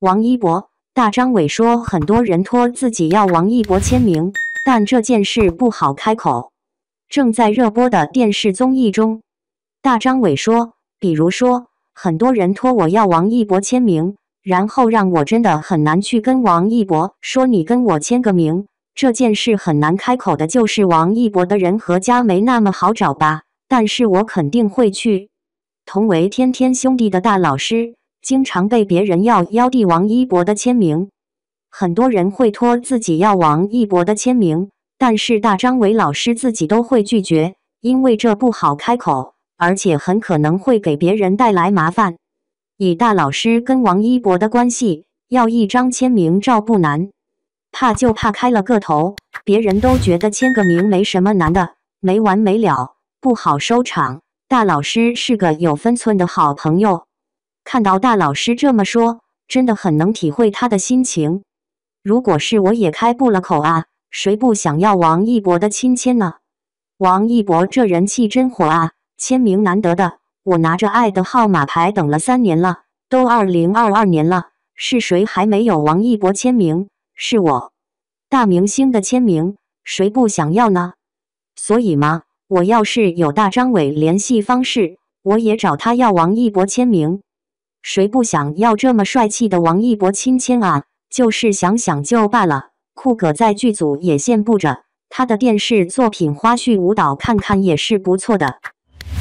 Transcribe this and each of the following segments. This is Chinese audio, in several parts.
王一博，大张伟说，很多人托自己要王一博签名，但这件事不好开口。正在热播的电视综艺中，大张伟说，比如说，很多人托我要王一博签名，然后让我真的很难去跟王一博说你跟我签个名，这件事很难开口的，就是王一博的人和家没那么好找吧？但是我肯定会去。同为天天兄弟的大老师。经常被别人要妖帝王一博的签名，很多人会托自己要王一博的签名，但是大张伟老师自己都会拒绝，因为这不好开口，而且很可能会给别人带来麻烦。以大老师跟王一博的关系，要一张签名照不难，怕就怕开了个头，别人都觉得签个名没什么难的，没完没了，不好收场。大老师是个有分寸的好朋友。看到大老师这么说，真的很能体会他的心情。如果是我也开不了口啊！谁不想要王一博的亲签呢？王一博这人气真火啊，签名难得的。我拿着爱的号码牌等了三年了，都二零二二年了，是谁还没有王一博签名？是我，大明星的签名，谁不想要呢？所以嘛，我要是有大张伟联系方式，我也找他要王一博签名。谁不想要这么帅气的王一博亲签啊？就是想想就罢了。酷哥在剧组也羡慕着他的电视作品花絮舞蹈，看看也是不错的。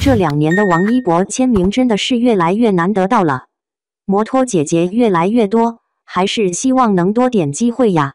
这两年的王一博签名真的是越来越难得到了，摩托姐姐越来越多，还是希望能多点机会呀。